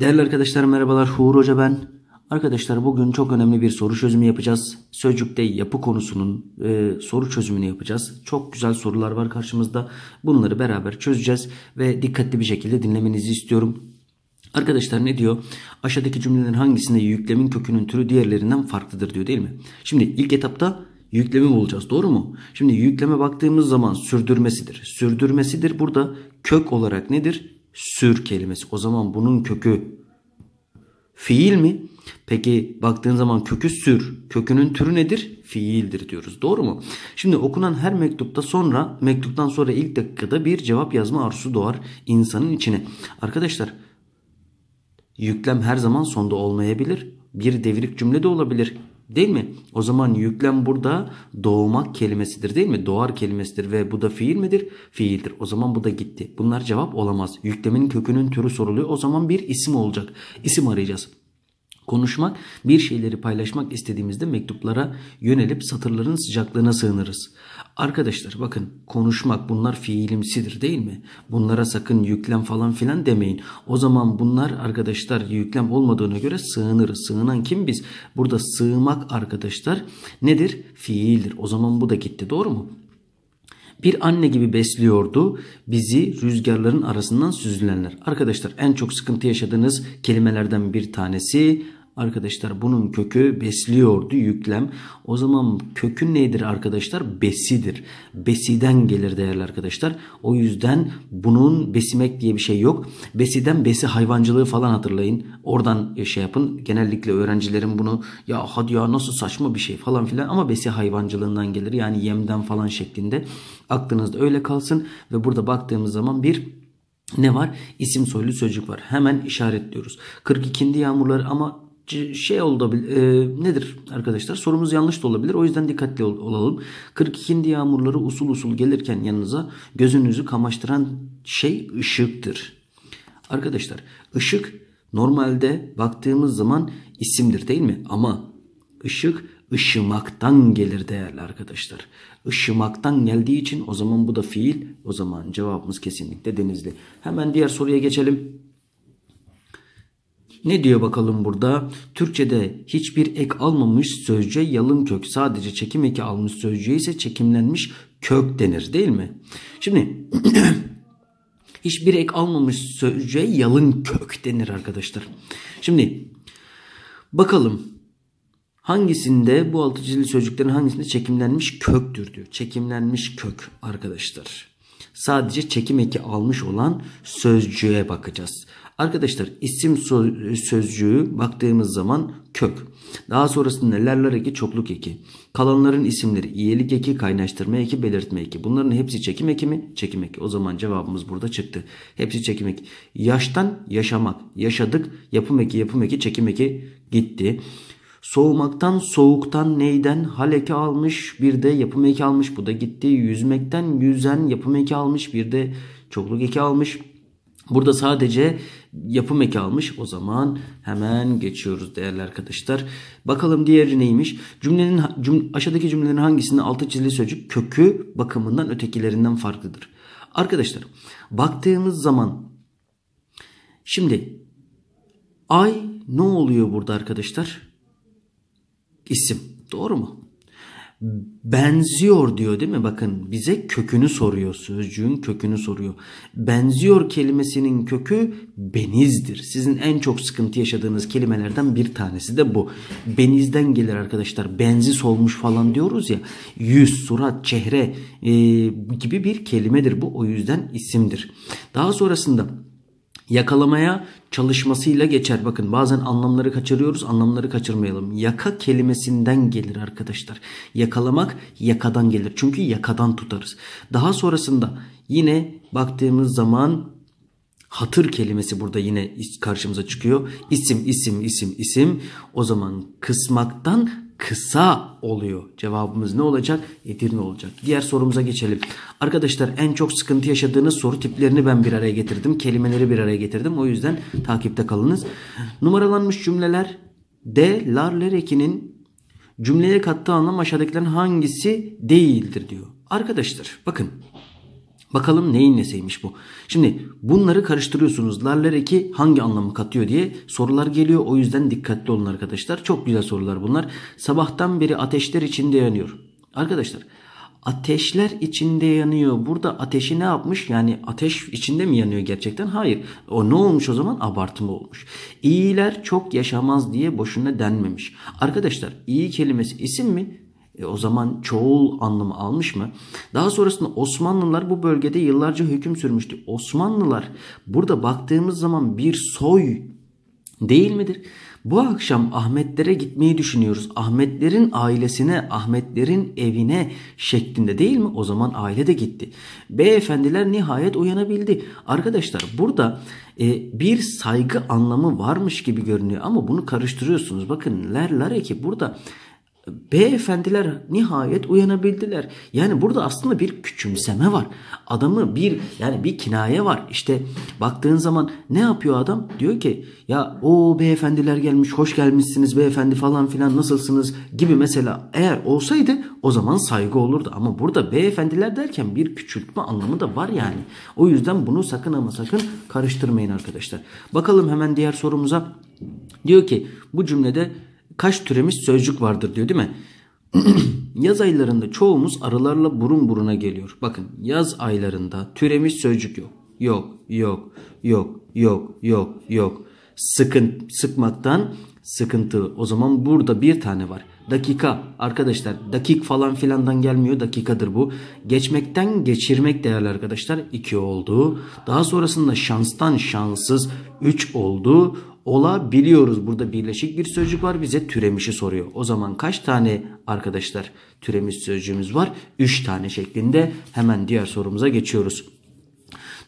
Değerli arkadaşlar merhabalar Uğur Hoca ben. Arkadaşlar bugün çok önemli bir soru çözümü yapacağız. Sözcükte yapı konusunun e, soru çözümünü yapacağız. Çok güzel sorular var karşımızda. Bunları beraber çözeceğiz ve dikkatli bir şekilde dinlemenizi istiyorum. Arkadaşlar ne diyor? Aşağıdaki cümlelerin hangisinde yüklemin kökünün türü diğerlerinden farklıdır diyor değil mi? Şimdi ilk etapta yüklemi bulacağız doğru mu? Şimdi yükleme baktığımız zaman sürdürmesidir. Sürdürmesidir burada kök olarak nedir? sür kelimesi. O zaman bunun kökü fiil mi? Peki baktığın zaman kökü sür. Kökünün türü nedir? Fiildir diyoruz. Doğru mu? Şimdi okunan her mektupta sonra mektuptan sonra ilk dakikada bir cevap yazma arzusu doğar insanın içine. Arkadaşlar yüklem her zaman sonda olmayabilir. Bir devrik cümle de olabilir. Değil mi? O zaman yüklem burada doğmak kelimesidir değil mi? Doğar kelimesidir ve bu da fiil midir? Fiildir. O zaman bu da gitti. Bunlar cevap olamaz. Yüklemin kökünün türü soruluyor. O zaman bir isim olacak. İsim arayacağız. Konuşmak, bir şeyleri paylaşmak istediğimizde mektuplara yönelip satırların sıcaklığına sığınırız. Arkadaşlar bakın konuşmak bunlar fiilimsidir değil mi? Bunlara sakın yüklem falan filan demeyin. O zaman bunlar arkadaşlar yüklem olmadığına göre sığınırız. Sığınan kim biz? Burada sığmak arkadaşlar nedir? Fiildir. O zaman bu da gitti doğru mu? Bir anne gibi besliyordu bizi rüzgarların arasından süzülenler. Arkadaşlar en çok sıkıntı yaşadığınız kelimelerden bir tanesi Arkadaşlar bunun kökü besliyordu yüklem. O zaman kökü nedir arkadaşlar? Besidir. Besiden gelir değerli arkadaşlar. O yüzden bunun besimek diye bir şey yok. Besiden besi hayvancılığı falan hatırlayın. Oradan e, şey yapın. Genellikle öğrencilerin bunu ya hadi ya nasıl saçma bir şey falan filan ama besi hayvancılığından gelir. Yani yemden falan şeklinde. Aklınızda öyle kalsın ve burada baktığımız zaman bir ne var? İsim soylu sözcük var. Hemen işaretliyoruz. 42. yağmurları ama şey olabilir. E, nedir arkadaşlar? Sorumuz yanlış da olabilir. O yüzden dikkatli ol, olalım. 42. yağmurları usul usul gelirken yanınıza gözünüzü kamaştıran şey ışıktır. Arkadaşlar ışık normalde baktığımız zaman isimdir değil mi? Ama ışık ışımaktan gelir değerli arkadaşlar. ışımaktan geldiği için o zaman bu da fiil. O zaman cevabımız kesinlikle denizli. Hemen diğer soruya geçelim. Ne diyor bakalım burada? Türkçede hiçbir ek almamış sözcüğe yalın kök sadece çekim eki almış sözcüğe ise çekimlenmiş kök denir değil mi? Şimdi hiçbir ek almamış sözcüğe yalın kök denir arkadaşlar. Şimdi bakalım hangisinde bu altı çizili sözcüklerin hangisinde çekimlenmiş köktür diyor. Çekimlenmiş kök arkadaşlar. Sadece çekim eki almış olan sözcüğe bakacağız. Arkadaşlar isim sözcüğü baktığımız zaman kök. Daha sonrasında nelerler eki çokluk eki. Kalanların isimleri iyilik eki, kaynaştırma eki, belirtme eki. Bunların hepsi çekim eki mi? Çekim eki. O zaman cevabımız burada çıktı. Hepsi çekim eki. Yaştan yaşamak, yaşadık, yapım eki, yapım eki, çekim eki gitti. Soğumaktan, soğuktan, neyden hal eki almış, bir de yapım eki almış. Bu da gitti. Yüzmekten, yüzen yapım eki almış, bir de çokluk eki almış. Burada sadece yapım eki almış. O zaman hemen geçiyoruz değerli arkadaşlar. Bakalım diğeri neymiş? Cümlenin cüm, aşağıdaki cümlelerin hangisinde altı çizili sözcük kökü bakımından ötekilerinden farklıdır? Arkadaşlar baktığımız zaman şimdi ay ne oluyor burada arkadaşlar? İsim. Doğru mu? benziyor diyor değil mi? Bakın bize kökünü soruyor. Sözcüğün kökünü soruyor. Benziyor kelimesinin kökü benizdir. Sizin en çok sıkıntı yaşadığınız kelimelerden bir tanesi de bu. Benizden gelir arkadaşlar. Benzi solmuş falan diyoruz ya. Yüz, surat, çehre e, gibi bir kelimedir bu. O yüzden isimdir. Daha sonrasında yakalamaya çalışmasıyla geçer. Bakın bazen anlamları kaçırıyoruz, anlamları kaçırmayalım. Yaka kelimesinden gelir arkadaşlar. Yakalamak yakadan gelir. Çünkü yakadan tutarız. Daha sonrasında yine baktığımız zaman hatır kelimesi burada yine karşımıza çıkıyor. İsim, isim, isim, isim. O zaman kısmaktan kısa oluyor. Cevabımız ne olacak? Edirne olacak. Diğer sorumuza geçelim. Arkadaşlar en çok sıkıntı yaşadığınız soru tiplerini ben bir araya getirdim. Kelimeleri bir araya getirdim. O yüzden takipte kalınız. Numaralanmış cümleler de Larlerek'inin cümleye kattığı anlam aşağıdakilerin hangisi değildir diyor. Arkadaşlar bakın Bakalım neyin nesiymiş bu. Şimdi bunları karıştırıyorsunuz. Larler eki hangi anlamı katıyor diye sorular geliyor. O yüzden dikkatli olun arkadaşlar. Çok güzel sorular bunlar. Sabahtan beri ateşler içinde yanıyor. Arkadaşlar ateşler içinde yanıyor. Burada ateşi ne yapmış? Yani ateş içinde mi yanıyor gerçekten? Hayır. O ne olmuş o zaman? Abartma olmuş. İyiler çok yaşamaz diye boşuna denmemiş. Arkadaşlar iyi kelimesi isim mi? E, o zaman çoğul anlamı almış mı? Daha sonrasında Osmanlılar bu bölgede yıllarca hüküm sürmüştü. Osmanlılar burada baktığımız zaman bir soy değil midir? Bu akşam Ahmetlere gitmeyi düşünüyoruz. Ahmetlerin ailesine, Ahmetlerin evine şeklinde değil mi? O zaman aile de gitti. Beyefendiler nihayet uyanabildi. Arkadaşlar burada e, bir saygı anlamı varmış gibi görünüyor ama bunu karıştırıyorsunuz. Bakın lerler ki burada beyefendiler nihayet uyanabildiler. Yani burada aslında bir küçümseme var. Adamı bir yani bir kinaye var. İşte baktığın zaman ne yapıyor adam? Diyor ki ya o beyefendiler gelmiş hoş gelmişsiniz beyefendi falan filan nasılsınız gibi mesela eğer olsaydı o zaman saygı olurdu. Ama burada beyefendiler derken bir küçültme anlamı da var yani. O yüzden bunu sakın ama sakın karıştırmayın arkadaşlar. Bakalım hemen diğer sorumuza. Diyor ki bu cümlede kaç türemiş sözcük vardır diyor değil mi? yaz aylarında çoğumuz arılarla burun buruna geliyor. Bakın yaz aylarında türemiş sözcük yok. Yok, yok, yok, yok, yok, yok. Sıkın, sıkmaktan sıkıntı. O zaman burada bir tane var. Dakika arkadaşlar dakik falan filandan gelmiyor dakikadır bu. Geçmekten geçirmek değerli arkadaşlar 2 oldu. Daha sonrasında şanstan şanssız 3 oldu olabiliyoruz. Burada birleşik bir sözcük var. Bize türemişi soruyor. O zaman kaç tane arkadaşlar türemiş sözcüğümüz var? 3 tane şeklinde. Hemen diğer sorumuza geçiyoruz.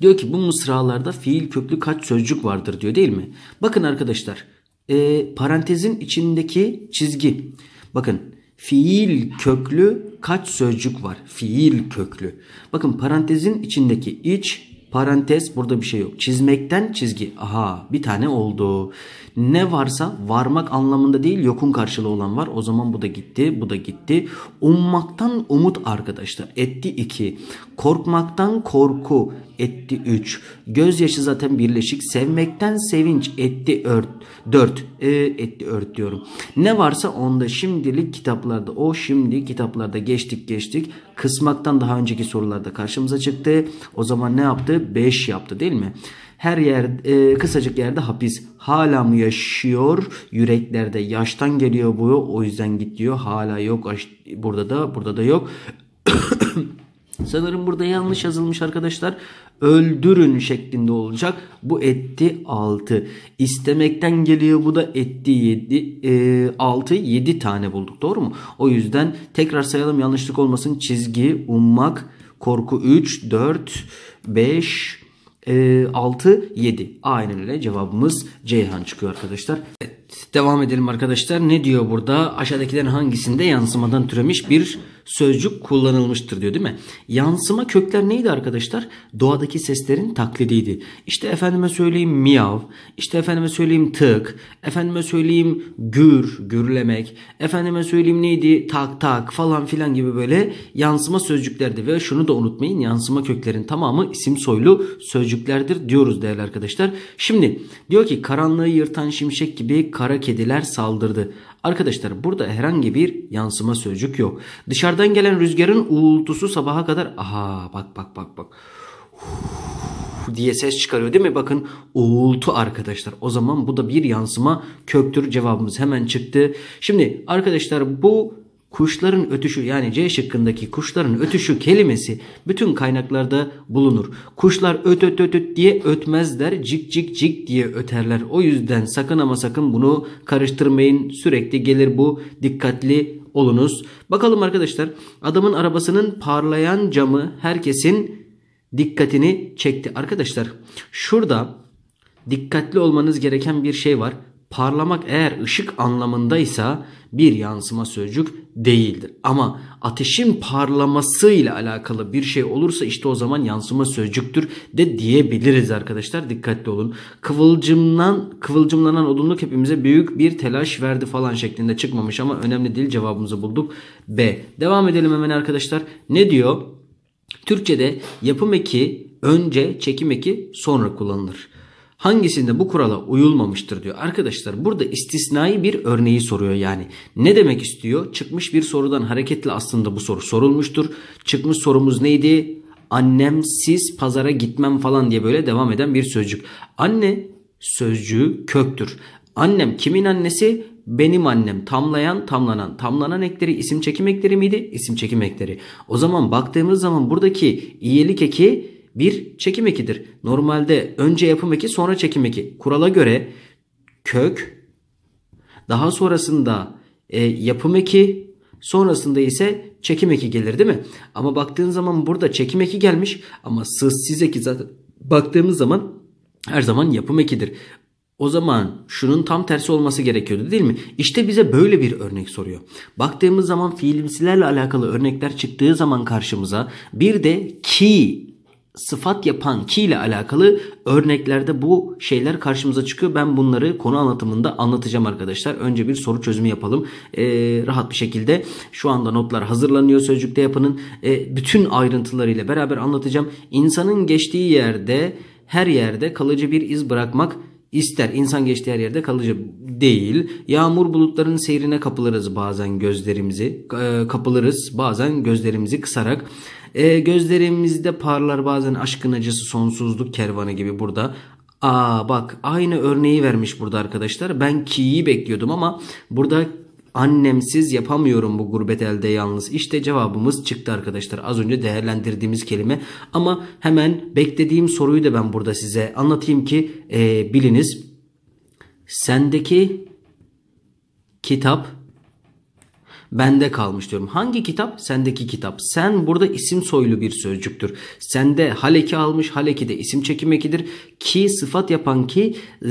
Diyor ki bu mısralarda fiil köklü kaç sözcük vardır diyor değil mi? Bakın arkadaşlar e, parantezin içindeki çizgi. Bakın fiil köklü kaç sözcük var? Fiil köklü. Bakın parantezin içindeki iç Parantez burada bir şey yok. Çizmekten çizgi. Aha bir tane oldu. Ne varsa varmak anlamında değil yokun karşılığı olan var. O zaman bu da gitti, bu da gitti. Ummaktan umut arkadaşlar etti 2. Korkmaktan korku etti 3. Gözyaşı zaten birleşik. Sevmekten sevinç etti 4. E, ee, etti 4 diyorum. Ne varsa onda şimdilik kitaplarda o şimdi kitaplarda geçtik geçtik. Kısmaktan daha önceki sorularda karşımıza çıktı. O zaman ne yaptı? 5 yaptı değil mi? Her yer e, kısacık yerde hapis. Hala mı yaşıyor? Yüreklerde yaştan geliyor bu. O yüzden git diyor. Hala yok. Burada da burada da yok. Sanırım burada yanlış yazılmış arkadaşlar. Öldürün şeklinde olacak. Bu etti 6. İstemekten geliyor bu da etti 7. E, 6 7 tane bulduk doğru mu? O yüzden tekrar sayalım yanlışlık olmasın. Çizgi, ummak, korku 3, 4, 5, e, 6, 7. Aynen öyle cevabımız Ceyhan çıkıyor arkadaşlar. Devam edelim arkadaşlar. Ne diyor burada? Aşağıdakilerin hangisinde yansımadan türemiş bir sözcük kullanılmıştır diyor değil mi? Yansıma kökler neydi arkadaşlar? Doğadaki seslerin taklidiydi. İşte efendime söyleyeyim miyav, işte efendime söyleyeyim tık, efendime söyleyeyim gür, gürlemek, efendime söyleyeyim neydi tak tak falan filan gibi böyle yansıma sözcüklerdi. Ve şunu da unutmayın yansıma köklerin tamamı isim soylu sözcüklerdir diyoruz değerli arkadaşlar. Şimdi diyor ki karanlığı yırtan şimşek gibi kara kediler saldırdı. Arkadaşlar burada herhangi bir yansıma sözcük yok. Dışarıdan gelen rüzgarın uğultusu sabaha kadar aha bak bak bak bak diye ses çıkarıyor değil mi? Bakın uğultu arkadaşlar. O zaman bu da bir yansıma köktür cevabımız hemen çıktı. Şimdi arkadaşlar bu Kuşların ötüşü yani C şıkkındaki kuşların ötüşü kelimesi bütün kaynaklarda bulunur. Kuşlar öt öt öt, öt diye ötmezler cik cik cik diye öterler. O yüzden sakın ama sakın bunu karıştırmayın sürekli gelir bu dikkatli olunuz. Bakalım arkadaşlar adamın arabasının parlayan camı herkesin dikkatini çekti. Arkadaşlar şurada dikkatli olmanız gereken bir şey var. Parlamak eğer ışık anlamındaysa bir yansıma sözcük değildir. Ama ateşin parlamasıyla alakalı bir şey olursa işte o zaman yansıma sözcüktür de diyebiliriz arkadaşlar. Dikkatli olun. Kıvılcımdan kıvılcımlanan odunluk hepimize büyük bir telaş verdi falan şeklinde çıkmamış ama önemli değil cevabımızı bulduk. B. Devam edelim hemen arkadaşlar. Ne diyor? Türkçede yapım eki önce çekim eki sonra kullanılır hangisinde bu kurala uyulmamıştır diyor. Arkadaşlar burada istisnai bir örneği soruyor yani. Ne demek istiyor? Çıkmış bir sorudan hareketle aslında bu soru sorulmuştur. Çıkmış sorumuz neydi? Annem siz pazara gitmem falan diye böyle devam eden bir sözcük. Anne sözcüğü köktür. Annem kimin annesi? Benim annem tamlayan, tamlanan, tamlanan ekleri isim çekim ekleri miydi? İsim çekim ekleri. O zaman baktığımız zaman buradaki iyilik eki bir çekim ekidir. Normalde önce yapım eki sonra çekim eki. Kurala göre kök daha sonrasında e, yapım eki sonrasında ise çekim eki gelir değil mi? Ama baktığın zaman burada çekim eki gelmiş ama sızsiz eki zaten baktığımız zaman her zaman yapım ekidir. O zaman şunun tam tersi olması gerekiyordu değil mi? İşte bize böyle bir örnek soruyor. Baktığımız zaman fiilimsilerle alakalı örnekler çıktığı zaman karşımıza bir de ki sıfat yapan ki ile alakalı örneklerde bu şeyler karşımıza çıkıyor. Ben bunları konu anlatımında anlatacağım arkadaşlar. Önce bir soru çözümü yapalım. Ee, rahat bir şekilde şu anda notlar hazırlanıyor Sözcükte Yapı'nın. Ee, bütün ayrıntılarıyla beraber anlatacağım. İnsanın geçtiği yerde her yerde kalıcı bir iz bırakmak ister. İnsan geçtiği her yerde kalıcı değil. Yağmur bulutların seyrine kapılırız bazen gözlerimizi. E, kapılırız bazen gözlerimizi kısarak. E, gözlerimizde parlar bazen aşkın acısı sonsuzluk kervanı gibi burada. Aa bak aynı örneği vermiş burada arkadaşlar. Ben ki'yi bekliyordum ama burada annemsiz yapamıyorum bu gurbet elde yalnız. İşte cevabımız çıktı arkadaşlar. Az önce değerlendirdiğimiz kelime. Ama hemen beklediğim soruyu da ben burada size anlatayım ki e, biliniz. Sendeki kitap bende kalmış diyorum. Hangi kitap? Sendeki kitap. Sen burada isim soylu bir sözcüktür. Sende haleki almış. Haleki de isim çekim ekidir. Ki sıfat yapan ki e,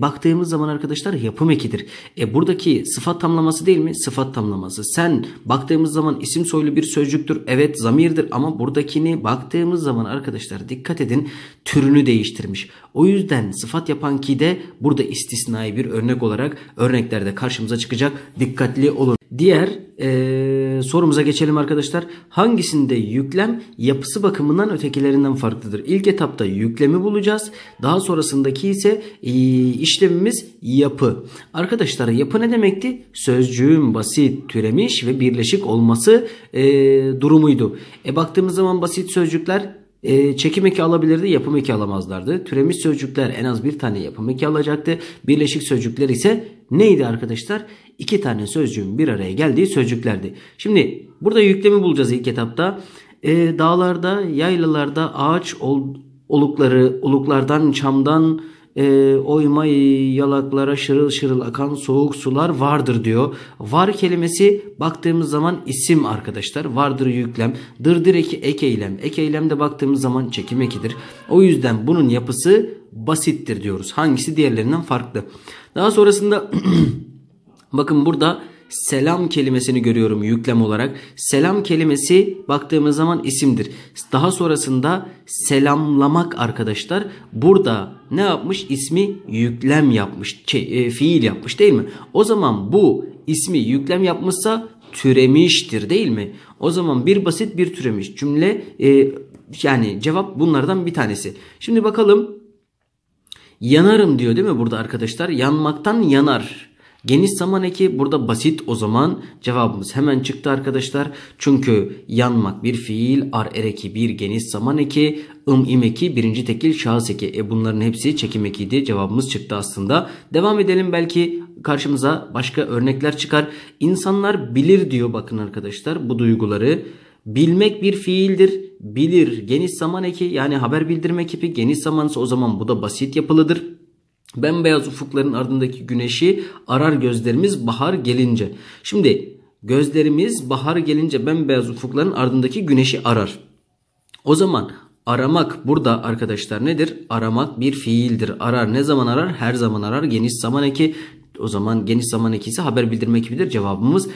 baktığımız zaman arkadaşlar yapım ekidir. E buradaki sıfat tamlaması değil mi? Sıfat tamlaması. Sen baktığımız zaman isim soylu bir sözcüktür. Evet zamirdir ama buradakini baktığımız zaman arkadaşlar dikkat edin türünü değiştirmiş. O yüzden sıfat yapan ki de burada istisnai bir örnek olarak örneklerde karşımıza çıkacak. Dikkatli olun. Diğer e, sorumuza geçelim arkadaşlar. Hangisinde yüklem yapısı bakımından ötekilerinden farklıdır? İlk etapta yüklemi bulacağız. Daha sonrasındaki ise e, işlemimiz yapı. Arkadaşlar yapı ne demekti? Sözcüğün basit, türemiş ve birleşik olması e, durumuydu. E baktığımız zaman basit sözcükler e, çekim eki alabilirdi, yapım eki alamazlardı. Türemiş sözcükler en az bir tane yapım eki alacaktı. Birleşik sözcükler ise neydi arkadaşlar? İki tane sözcüğün bir araya geldiği sözcüklerdi. Şimdi burada yüklemi bulacağız ilk etapta. E, dağlarda, yaylalarda, ağaç ol, olukları, oluklardan, çamdan, e, ee, oyma yalaklara şırıl şırıl akan soğuk sular vardır diyor. Var kelimesi baktığımız zaman isim arkadaşlar. Vardır yüklem. Dırdır eki ek eylem. Ek eylemde baktığımız zaman çekim ekidir. O yüzden bunun yapısı basittir diyoruz. Hangisi diğerlerinden farklı. Daha sonrasında bakın burada selam kelimesini görüyorum yüklem olarak. Selam kelimesi baktığımız zaman isimdir. Daha sonrasında selamlamak arkadaşlar burada ne yapmış? İsmi yüklem yapmış. Şey, e, fiil yapmış değil mi? O zaman bu ismi yüklem yapmışsa türemiştir değil mi? O zaman bir basit bir türemiş cümle e, yani cevap bunlardan bir tanesi. Şimdi bakalım yanarım diyor değil mi burada arkadaşlar? Yanmaktan yanar. Geniş zaman eki burada basit o zaman cevabımız hemen çıktı arkadaşlar. Çünkü yanmak bir fiil, ar ereki bir geniş zaman eki, ım im eki birinci tekil şahıs eki. E bunların hepsi çekim ekiydi cevabımız çıktı aslında. Devam edelim belki karşımıza başka örnekler çıkar. İnsanlar bilir diyor bakın arkadaşlar bu duyguları. Bilmek bir fiildir. Bilir geniş zaman eki yani haber bildirme ekibi geniş zamansa o zaman bu da basit yapılıdır. Bembeyaz ufukların ardındaki güneşi arar gözlerimiz bahar gelince. Şimdi gözlerimiz bahar gelince bembeyaz ufukların ardındaki güneşi arar. O zaman aramak burada arkadaşlar nedir? Aramak bir fiildir. Arar ne zaman arar? Her zaman arar. Geniş zaman eki. O zaman geniş zaman eki ise haber bildirmek gibidir. Cevabımız